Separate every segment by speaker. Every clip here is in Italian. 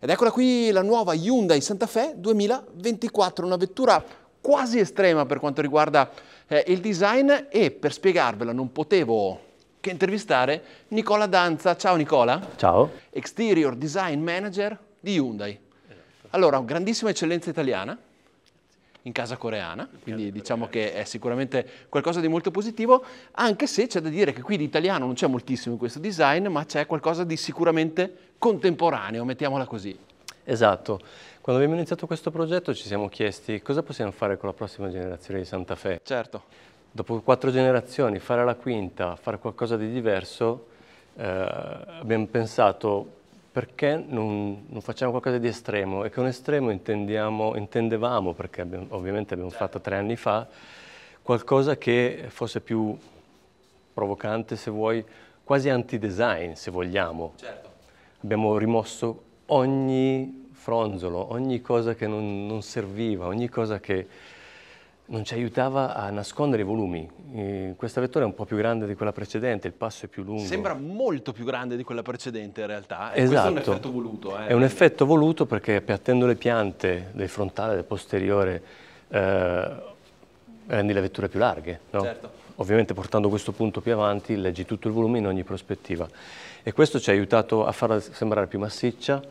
Speaker 1: Ed eccola qui la nuova Hyundai Santa Fe 2024, una vettura quasi estrema per quanto riguarda eh, il design e per spiegarvela non potevo che intervistare Nicola Danza. Ciao Nicola. Ciao. Exterior Design Manager di Hyundai. Allora, grandissima eccellenza italiana in casa coreana, quindi diciamo che è sicuramente qualcosa di molto positivo, anche se c'è da dire che qui di italiano non c'è moltissimo in questo design, ma c'è qualcosa di sicuramente contemporaneo, mettiamola così.
Speaker 2: Esatto. Quando abbiamo iniziato questo progetto ci siamo chiesti cosa possiamo fare con la prossima generazione di Santa Fe. Certo. Dopo quattro generazioni, fare la quinta, fare qualcosa di diverso, eh, abbiamo pensato perché non, non, facciamo qualcosa di estremo e con estremo intendevamo, perché abbiamo, ovviamente abbiamo certo. fatto tre anni fa, qualcosa che fosse più provocante se vuoi, quasi anti-design se vogliamo. Certo abbiamo rimosso ogni fronzolo, ogni cosa che non, non serviva, ogni cosa che non ci aiutava a nascondere i volumi. Eh, questa vettura è un po' più grande di quella precedente, il passo è più lungo. Sembra
Speaker 1: molto più grande di quella precedente in realtà. esatto. Questo è un esatto. effetto voluto. Eh. È un
Speaker 2: effetto voluto perché appiattendo le piante del frontale, e del posteriore, eh, rendi le vetture più larghe. No? Certo. Ovviamente portando questo punto più avanti leggi tutto il volume in ogni prospettiva e questo ci ha aiutato a farla sembrare più massiccia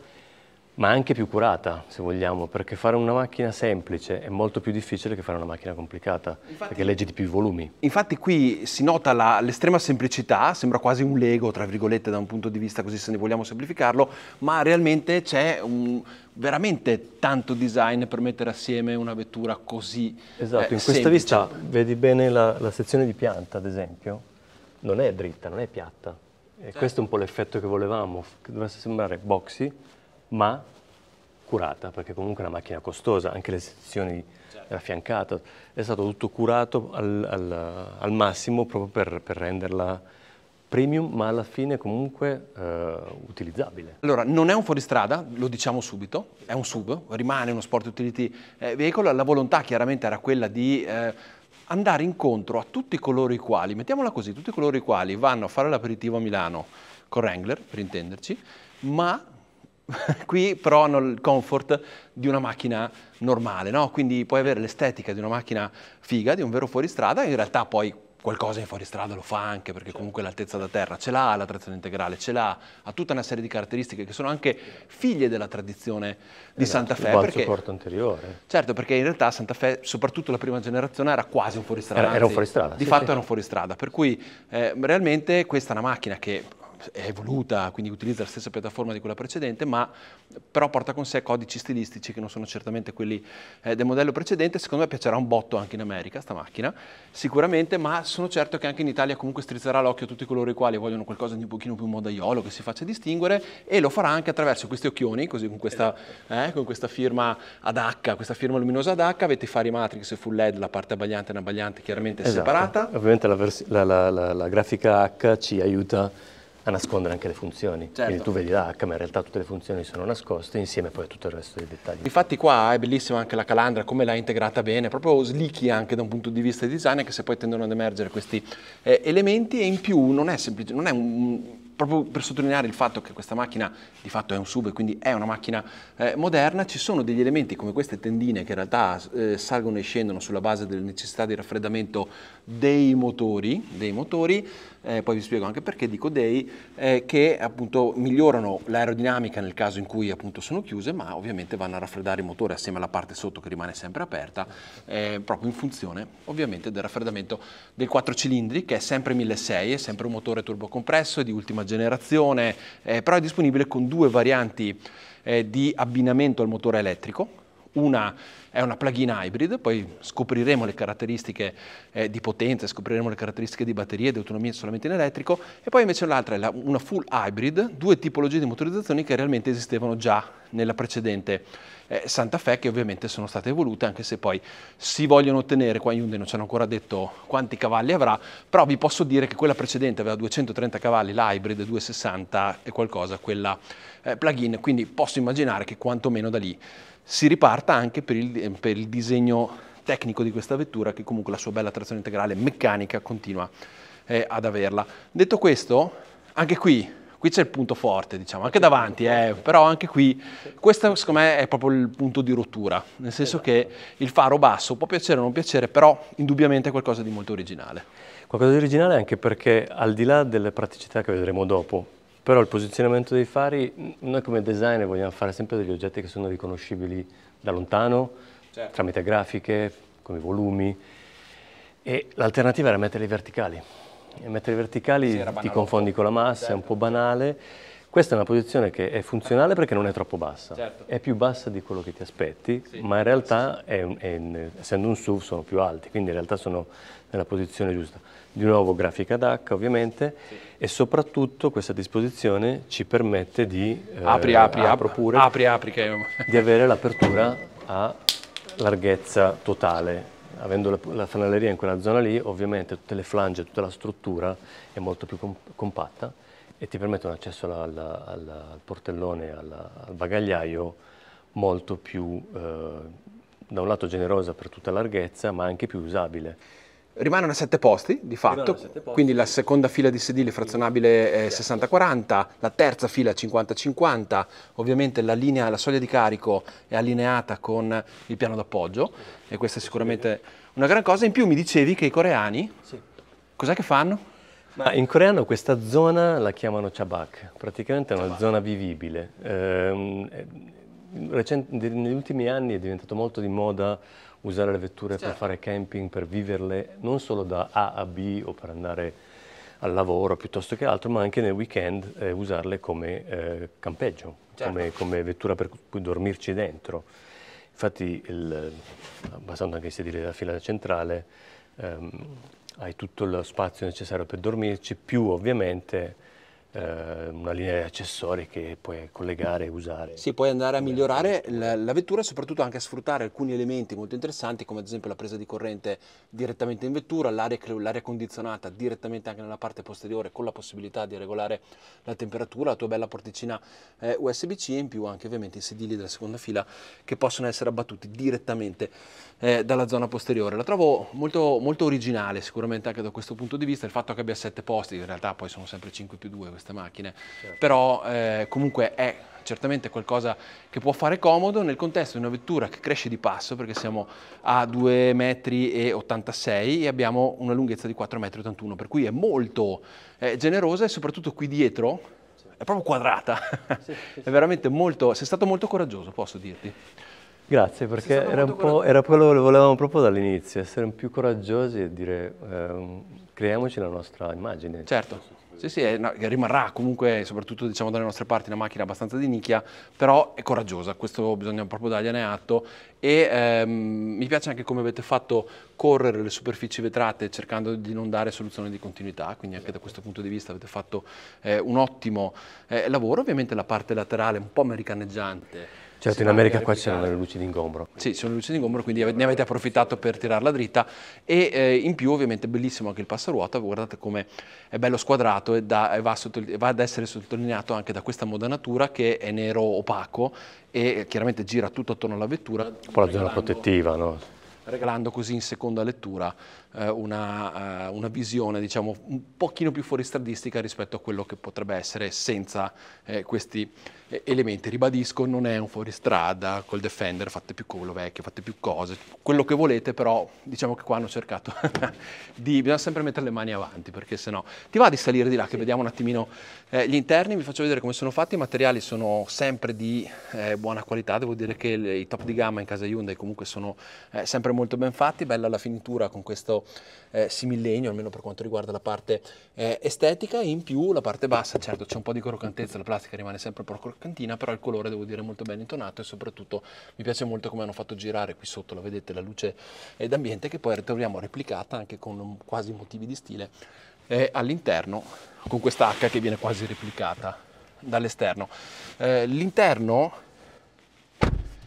Speaker 2: ma anche più curata se vogliamo perché fare una macchina semplice è molto più difficile che fare una macchina complicata infatti, perché legge di più i volumi. Infatti qui si nota l'estrema semplicità,
Speaker 1: sembra quasi un Lego tra virgolette da un punto di vista così se ne vogliamo semplificarlo ma realmente c'è un, veramente tanto design per mettere assieme una vettura così eh, Esatto, eh, in questa vista
Speaker 2: vedi bene la, la sezione di pianta ad esempio non è dritta, non è piatta e certo. questo è un po' l'effetto che volevamo, che dovesse sembrare boxy, ma curata, perché comunque è una macchina costosa, anche le sezioni certo. affiancate, è stato tutto curato al, al, al massimo proprio per, per, renderla premium, ma alla fine comunque eh, utilizzabile. Allora, non è un fuoristrada, lo
Speaker 1: diciamo subito, è un sub, rimane uno sport utility eh, vehicle, la volontà chiaramente era quella di... Eh, andare incontro a tutti coloro i quali, mettiamola così, tutti coloro i quali vanno a fare l'aperitivo a Milano con Wrangler, per intenderci, ma qui però hanno il comfort di una macchina normale, no? quindi puoi avere l'estetica di una macchina figa, di un vero fuoristrada, in realtà poi qualcosa in fuoristrada lo fa anche perché certo. comunque l'altezza da terra ce l'ha la trazione integrale, ce l'ha, ha tutta una serie di caratteristiche che sono anche figlie della tradizione di esatto, Santa Fe. Il perché, corto anteriore. Certo, perché in realtà Santa Fe, soprattutto la prima generazione, era quasi un fuoristrada. Era, anzi, era un fuoristrada. Di sì, fatto sì. era un fuoristrada, per cui eh, realmente questa è una macchina che è evoluta, quindi utilizza la stessa piattaforma di quella precedente, ma però porta con sé codici stilistici che non sono certamente quelli eh, del modello precedente. Secondo me piacerà un botto anche in America sta macchina, sicuramente, ma sono certo che anche in Italia comunque strizzerà l'occhio a tutti coloro i quali vogliono qualcosa di un pochino più modaiolo, che si faccia distinguere e lo farà anche attraverso questi occhioni, così con questa, esatto. eh, con questa firma ad H, questa firma luminosa ad H, avete i fari matrix e full LED, la parte abbagliante e non abbagliante chiaramente esatto. separata.
Speaker 2: Ovviamente la, la, la, la grafica H ci aiuta a nascondere anche le funzioni. Certo. Quindi tu vedi l'H, ma in realtà tutte le funzioni sono nascoste insieme poi a tutto il resto dei dettagli.
Speaker 1: Infatti qua eh, è bellissima anche la calandra, come l'ha integrata bene, proprio slicky anche da un punto di vista di design, anche se poi tendono ad emergere questi eh, elementi e in più non è semplice, non è un proprio per sottolineare il fatto che questa macchina di fatto è un sub e quindi è una macchina eh, moderna, ci sono degli elementi come queste tendine che in realtà eh, salgono e scendono sulla base delle necessità di raffreddamento dei motori, dei motori eh, poi vi spiego anche perché dico dei, eh, che appunto migliorano l'aerodinamica nel caso in cui appunto sono chiuse, ma ovviamente vanno a raffreddare il motore assieme alla parte sotto che rimane sempre aperta, eh, proprio in funzione ovviamente del raffreddamento dei quattro cilindri, che è sempre 1600, è sempre un motore turbocompresso di ultima generazione, eh, però è disponibile con due varianti eh, di abbinamento al motore elettrico, una è una plug-in hybrid, poi scopriremo le caratteristiche eh, di potenza, scopriremo le caratteristiche di batteria di autonomia solamente in elettrico, e poi invece l'altra è la, una full hybrid, due tipologie di motorizzazioni che realmente esistevano già nella precedente eh, Santa Fe, che ovviamente sono state evolute, anche se poi si vogliono ottenere, qua Hyundai non ci hanno ancora detto quanti cavalli avrà, però vi posso dire che quella precedente aveva 230 cavalli, la hybrid 260 e qualcosa, quella eh, plug-in, quindi posso immaginare che quantomeno da lì si riparta anche per il, eh, per il, disegno tecnico di questa vettura che comunque la sua bella trazione integrale meccanica continua eh, ad averla. Detto questo, anche qui, qui c'è il punto forte, diciamo, anche davanti, eh, però anche qui, questo secondo me è proprio il punto di rottura, nel senso che il faro basso può piacere o non piacere,
Speaker 2: però indubbiamente è qualcosa di molto originale. Qualcosa di originale anche perché al di là delle praticità che vedremo dopo, però il posizionamento dei fari, noi come designer vogliamo fare sempre degli oggetti che sono riconoscibili da lontano, certo. tramite grafiche, come volumi, e l'alternativa era metterli verticali. E metterli verticali sì, ti confondi con la massa, certo. è un certo. po' banale, questa è una posizione che è funzionale perché non è troppo bassa, certo. è più bassa di quello che ti aspetti, sì. ma in realtà, è è essendo un SUV, sono più alti, quindi in realtà sono nella posizione giusta. Di nuovo grafica DAC ovviamente sì. e soprattutto questa disposizione ci permette di, eh, apri, apri, pure, apri,
Speaker 1: apri che... di avere l'apertura
Speaker 2: a larghezza totale avendo la, la, fanaleria in quella zona lì, ovviamente tutte le flange, tutta la struttura è molto più comp compatta e ti permette un accesso alla, alla, al portellone, al bagagliaio molto più, eh, da un lato generosa per tutta larghezza, ma anche più usabile. Rimanono a sette posti di fatto, posti. quindi la seconda fila di sedili
Speaker 1: frazionabile è 60-40, la terza fila 50-50, ovviamente la, linea, la soglia di carico è allineata con il piano d'appoggio e questa è sicuramente una
Speaker 2: gran cosa. In più mi dicevi che i coreani, sì. cos'è che fanno? Ma in coreano questa zona la chiamano chabak, praticamente è una chabak. zona vivibile. Ehm, eh, recent- negli ultimi anni è diventato molto di moda usare le vetture certo. per fare camping, per viverle non solo da A a B o per andare al lavoro piuttosto che altro, ma anche nel weekend eh, usarle come eh, campeggio, certo. come, come, vettura per cui dormirci dentro. Infatti, il, abbassando anche i sedili della fila centrale, ehm, hai tutto lo spazio necessario per dormirci, più ovviamente eh, una linea di accessori che puoi collegare e usare. Sì, puoi andare
Speaker 1: a migliorare la, la, vettura e soprattutto anche a sfruttare alcuni elementi molto interessanti come ad esempio la presa di corrente direttamente in vettura, l'aria condizionata direttamente anche nella parte posteriore con la possibilità di regolare la temperatura, la tua bella porticina eh, USB-C e in più anche ovviamente i sedili della seconda fila che possono essere abbattuti direttamente eh, dalla zona posteriore. La trovo molto, molto originale sicuramente anche da questo punto di vista, il fatto che abbia sette posti, in realtà poi sono sempre 5 più 2, queste macchine, certo. però eh, comunque è certamente qualcosa che può fare comodo nel contesto di una vettura che cresce di passo perché siamo a 2,86 m e abbiamo una lunghezza di 4,81 m, per cui è molto eh, generosa e soprattutto qui dietro è proprio quadrata, sì, sì, sì. è veramente molto, sei stato molto coraggioso posso dirti.
Speaker 2: Grazie, perché era, cora... era, quello che volevamo proprio dall'inizio, essere più coraggiosi e dire eh, creiamoci la nostra immagine.
Speaker 1: Certo. Sì, sì, no, rimarrà comunque, soprattutto diciamo dalle nostre parti, una macchina abbastanza di nicchia, però è coraggiosa, questo bisogna proprio dargliene atto. E ehm, mi piace anche come avete fatto correre le superfici vetrate cercando di non dare soluzioni di continuità, quindi anche da questo punto di vista avete fatto eh, un ottimo eh, lavoro. Ovviamente la parte laterale un po' americaneggiante.
Speaker 2: Certo, in America qua c'erano le luci d'ingombro.
Speaker 1: Sì, sono le luci d'ingombro, quindi ne avete approfittato per tirarla dritta e eh, in più ovviamente bellissimo anche il passaruota, guardate come è bello squadrato e, da, va, sotto, va, ad essere sottolineato anche da questa modanatura che è nero opaco e eh, chiaramente gira tutto attorno alla vettura. Un po' la zona protettiva, no? Regalando così in seconda lettura eh, una, eh, una, visione diciamo, un pochino più fuoristradistica rispetto a quello che potrebbe essere senza eh, questi eh, elementi. Ribadisco, non è un fuoristrada col Defender, fate più quello vecchio, fate più cose, quello che volete, però diciamo che qua hanno cercato di... bisogna sempre mettere le mani avanti perché se no... Ti va di salire di là che sì. vediamo un attimino eh, gli interni, vi faccio vedere come sono fatti, i materiali sono sempre di eh, buona qualità, devo dire che le, i top di gamma in casa Hyundai comunque sono sempre molto ben fatti, bella la finitura con questo livello eh, simillegno, almeno per quanto riguarda la parte eh, estetica, in più la parte bassa, certo c'è un po' di croccantezza, la plastica rimane sempre un po' croccantina, però il colore devo dire molto ben intonato e soprattutto mi piace molto come hanno fatto girare qui sotto, la vedete, la luce eh, d'ambiente che poi ritroviamo replicata anche con quasi motivi di stile eh, all'interno con questa H che viene quasi replicata dall'esterno. Eh, l'interno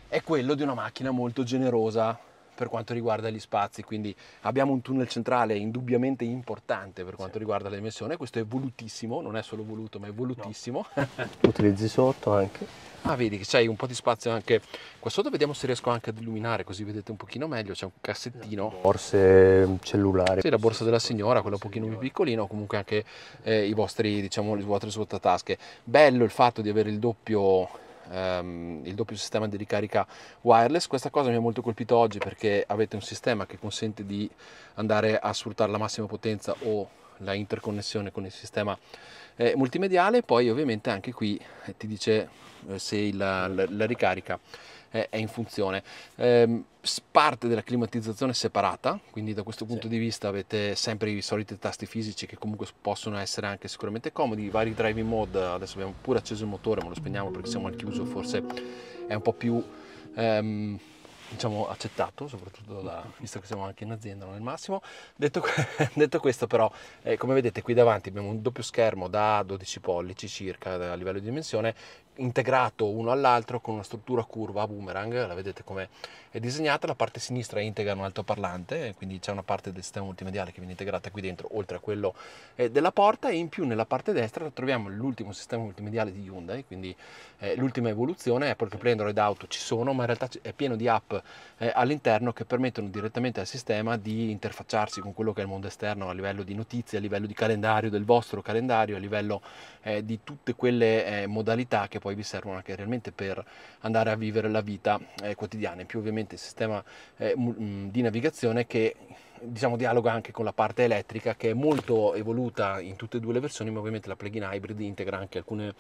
Speaker 1: è quello di una macchina molto generosa, per quanto riguarda gli spazi, quindi abbiamo un tunnel centrale indubbiamente importante per quanto sì. riguarda dimensione, questo è volutissimo, non è solo voluto ma è volutissimo. No.
Speaker 2: Utilizzi sotto anche.
Speaker 1: Ah vedi che c'hai un po' di spazio anche qua sotto, vediamo se riesco anche ad illuminare così vedete un pochino meglio, c'è un cassettino.
Speaker 2: Borse cellulare. Sì, la
Speaker 1: borsa della signora, quella un pochino più piccolina, o comunque anche eh, i vostri, diciamo, le vostre sottotasche. Bello il fatto di avere il doppio ehm, il doppio sistema di ricarica wireless. Questa cosa mi ha molto colpito oggi perché avete un sistema che consente di andare a sfruttare la massima potenza o la interconnessione con il sistema eh, multimediale, poi ovviamente anche qui eh, ti dice eh, se il, la, la ricarica è, in funzione. Ehm, parte della climatizzazione separata, quindi da questo punto sì. di vista avete sempre i soliti tasti fisici che comunque possono essere anche sicuramente comodi, i vari driving mode, adesso abbiamo pure acceso il motore ma lo spegniamo perché siamo al chiuso, forse è un po' più... Ehm, diciamo accettato soprattutto da, visto che siamo anche in azienda non è il massimo detto, detto questo però eh, come vedete qui davanti abbiamo un doppio schermo da 12 pollici circa eh, a livello di dimensione integrato uno all'altro con una struttura curva boomerang, la vedete come è disegnata, la parte sinistra integra un altoparlante, quindi c'è una parte del sistema multimediale che viene integrata qui dentro, oltre a quello eh, della porta e in più nella parte destra troviamo l'ultimo sistema multimediale di Hyundai, quindi eh, l'ultima evoluzione, è proprio prende ed auto ci sono, ma in realtà è pieno di app eh, all'interno che permettono direttamente al sistema di interfacciarsi con quello che è il mondo esterno a livello di notizie, a livello di calendario, del vostro calendario, a livello di tutte quelle modalità che poi vi servono anche realmente per andare a vivere la vita eh, quotidiana, in più ovviamente il sistema eh, mm, di navigazione che diciamo dialoga anche con la parte elettrica che è molto evoluta in tutte e due le versioni ma ovviamente la plug-in hybrid integra anche alcune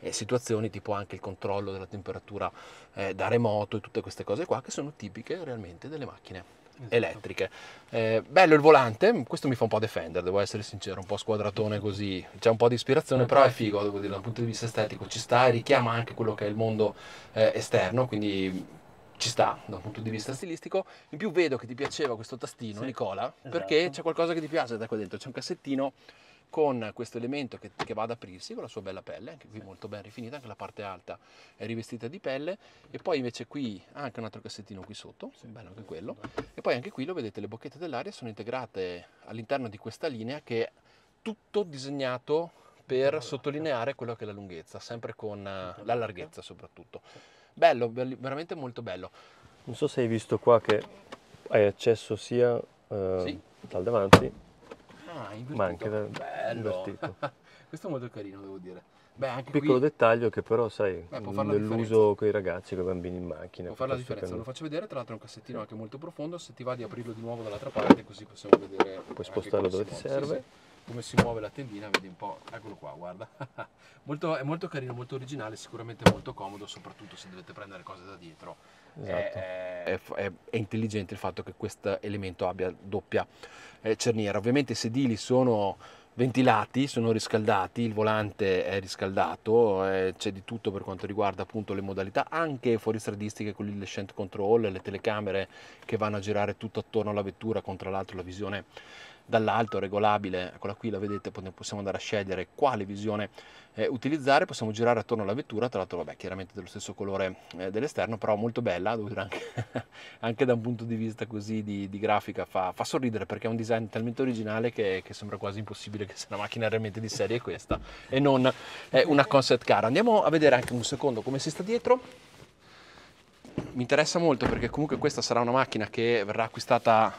Speaker 1: eh, situazioni tipo anche il controllo della temperatura eh, da remoto e tutte queste cose qua che sono tipiche realmente delle macchine Esatto. elettriche. Eh, bello il volante, questo mi fa un po' defender, devo essere sincero, un po' squadratone così, c'è un po' di ispirazione, eh, però è figo, devo dire, dal punto di vista estetico ci sta e richiama anche quello che è il mondo eh, esterno, quindi ci sta da un punto di vista stilistico. In più vedo che ti piaceva questo tastino, sì, Nicola, esatto. perché c'è qualcosa che ti piace da qua dentro, c'è un cassettino con questo elemento che, che, va ad aprirsi con la sua bella pelle, anche qui molto ben rifinita, anche la parte alta è rivestita di pelle e poi invece qui anche un altro cassettino qui sotto, sì. bello anche quello e poi anche qui lo vedete le bocchette dell'aria sono integrate all'interno di questa linea che è tutto disegnato per esatto. sottolineare quello che è la lunghezza, sempre con la larghezza soprattutto. Bello, veramente molto bello.
Speaker 2: Non so se hai visto qua che hai accesso sia eh, sì. dal davanti invertito. Ma anche Bello. invertito. Questo
Speaker 1: è molto carino, devo dire. Beh, Piccolo qui...
Speaker 2: dettaglio che però, sai, Beh, nell'uso con i ragazzi, con i bambini in macchina. Può fare la differenza, che... lo
Speaker 1: faccio vedere, tra l'altro è un cassettino anche molto profondo, se ti va di aprirlo di nuovo dall'altra parte così possiamo vedere... Puoi spostarlo dove ti serve. Sì, sì come si muove la tendina, vedi un po', eccolo qua, guarda, molto, è molto carino, molto originale, sicuramente molto comodo, soprattutto se dovete prendere cose da dietro
Speaker 2: esatto. è,
Speaker 1: è, è, intelligente il fatto che questo elemento abbia doppia eh, cerniera. Ovviamente i sedili sono ventilati, sono riscaldati, il volante è riscaldato, eh, c'è di tutto per quanto riguarda appunto le modalità anche fuoristradistiche con il scent control, le telecamere che vanno a girare tutto attorno alla vettura, con tra l'altro la visione dall'alto regolabile, eccola qui la vedete, possiamo andare a scegliere quale visione eh, utilizzare, possiamo girare attorno alla vettura, tra l'altro vabbè chiaramente dello stesso colore eh, dell'esterno, però molto bella, anche, anche, da un punto di vista così di, di grafica fa, fa, sorridere perché è un design talmente originale che, che, sembra quasi impossibile che sia una macchina realmente di serie questa e non eh, una concept car. Andiamo a vedere anche un secondo come si sta dietro mi interessa molto perché comunque questa sarà una macchina che verrà acquistata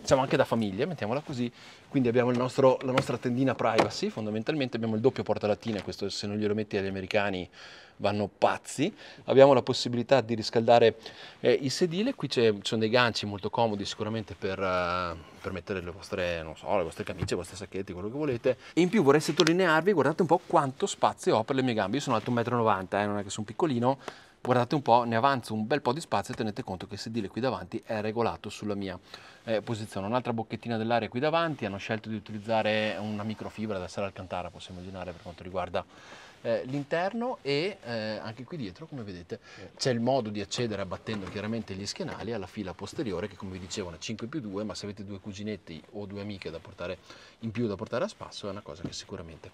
Speaker 1: diciamo anche da famiglia, mettiamola così. Quindi abbiamo nostro, la nostra tendina privacy, fondamentalmente abbiamo il doppio portalattine, questo se non glielo metti agli americani vanno pazzi. Abbiamo la possibilità di riscaldare eh, il sedile, qui ci sono dei ganci molto comodi sicuramente per, uh, per mettere le vostre, so, le vostre, camicie, i vostri sacchetti, quello che volete. E in più vorrei sottolinearvi, guardate un po' quanto spazio ho per le mie gambe, io sono alto 1,90 m, eh, non è che sono piccolino, guardate un po', ne avanzo un bel po' di spazio e tenete conto che il sedile qui davanti è regolato sulla mia eh, posizione. Un'altra bocchettina dell'aria qui davanti, hanno scelto di utilizzare una microfibra da sala Alcantara, possiamo immaginare per quanto riguarda eh, l'interno e eh, anche qui dietro come vedete c'è il modo di accedere abbattendo chiaramente gli schienali alla fila posteriore che come vi dicevo è una 5 più 2 ma se avete due cuginetti o due amiche da portare in più da portare a spasso è una cosa che sicuramente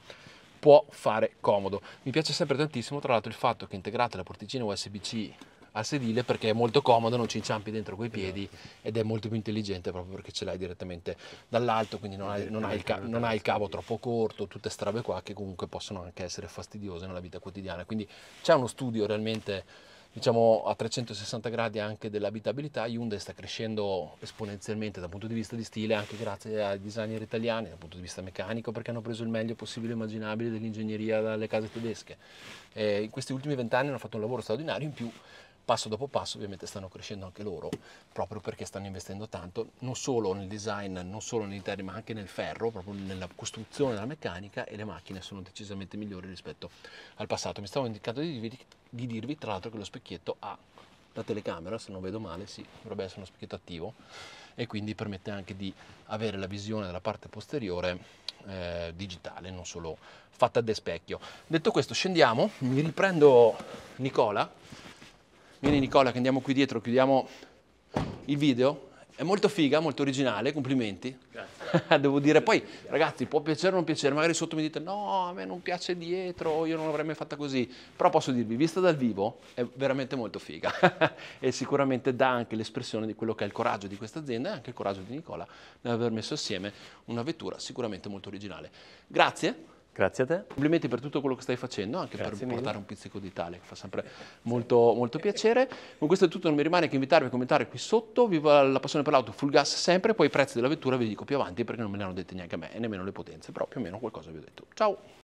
Speaker 1: può fare comodo. Mi piace sempre tantissimo tra l'altro il fatto che integrate la porticina USB-C al sedile perché è molto comodo, non ci inciampi dentro coi piedi esatto. ed è molto più intelligente proprio perché ce l'hai direttamente dall'alto, quindi non hai, non hai, il, ca- non hai il, cavo troppo corto, tutte strabe qua che comunque possono anche essere fastidiose nella vita quotidiana. Quindi c'è uno studio realmente diciamo a 360 gradi anche dell'abitabilità, Hyundai sta crescendo esponenzialmente dal punto di vista di stile anche grazie ai designer italiani, dal punto di vista meccanico perché hanno preso il meglio possibile immaginabile dell'ingegneria dalle case tedesche. E eh, in questi ultimi vent'anni hanno fatto un lavoro straordinario in più passo dopo passo ovviamente stanno crescendo anche loro, proprio perché stanno investendo tanto, non solo nel design, non solo negli interni, ma anche nel ferro, proprio nella costruzione della meccanica e le macchine sono decisamente migliori rispetto al passato. Mi stavo indicando di dirvi, di dirvi tra l'altro che lo specchietto ha la telecamera, se non vedo male, sì, dovrebbe essere uno specchietto attivo e quindi permette anche di avere la visione della parte posteriore eh, digitale, non solo fatta da specchio. Detto questo, scendiamo, mi riprendo Nicola Vieni Nicola che andiamo qui dietro, chiudiamo il video. È molto figa, molto originale, complimenti. Grazie. Devo dire, poi ragazzi, può piacere o non piacere, magari sotto mi dite no, a me non piace dietro, io non l'avrei mai fatta così, però posso dirvi, vista dal vivo, è veramente molto figa e sicuramente dà anche l'espressione di quello che è il coraggio di questa azienda e anche il coraggio di Nicola nell'aver messo assieme una vettura sicuramente molto originale. Grazie. Grazie a te. Complimenti per tutto quello che stai facendo, anche Grazie per mille. portare un pizzico d'Italia, che fa sempre molto, molto piacere. Con questo è tutto, non mi rimane che invitarvi a commentare qui sotto. Viva la passione per l'auto, full gas sempre, poi i prezzi della vettura vi dico più avanti perché non me ne hanno dette neanche a me e nemmeno le potenze, però più o meno qualcosa vi ho detto. Ciao!